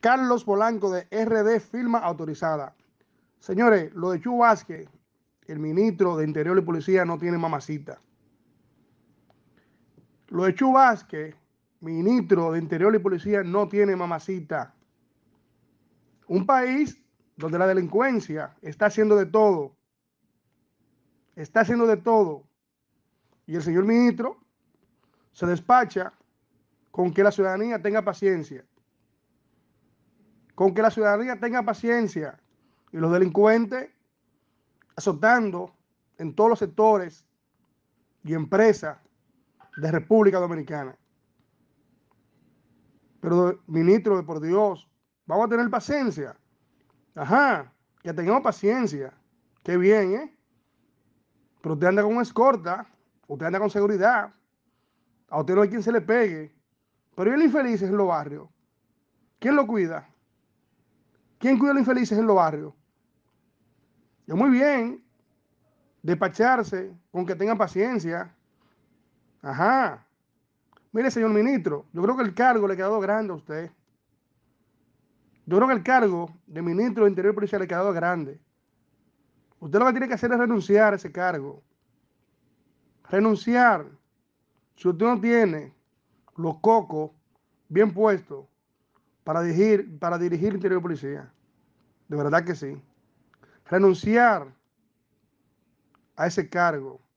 Carlos Polanco de RD Firma Autorizada. Señores, lo de Chubasque, el ministro de Interior y Policía, no tiene mamacita. Lo de Chubasque, ministro de Interior y Policía, no tiene mamacita. Un país donde la delincuencia está haciendo de todo. Está haciendo de todo. Y el señor ministro se despacha con que la ciudadanía tenga paciencia con que la ciudadanía tenga paciencia y los delincuentes azotando en todos los sectores y empresas de República Dominicana. Pero, ministro, por Dios, vamos a tener paciencia. Ajá, que tengamos paciencia. Qué bien, ¿eh? Pero usted anda con un escorta, usted anda con seguridad, a usted no hay quien se le pegue. Pero el infeliz en los barrios? ¿Quién lo cuida? ¿Quién cuida a los infelices en los barrios? Yo muy bien, despacharse con que tengan paciencia. Ajá. Mire, señor ministro, yo creo que el cargo le ha quedado grande a usted. Yo creo que el cargo de ministro de Interior Policía le ha quedado grande. Usted lo que tiene que hacer es renunciar a ese cargo. Renunciar. Si usted no tiene los cocos bien puestos para dirigir, para dirigir el interior de policía. De verdad que sí. Renunciar a ese cargo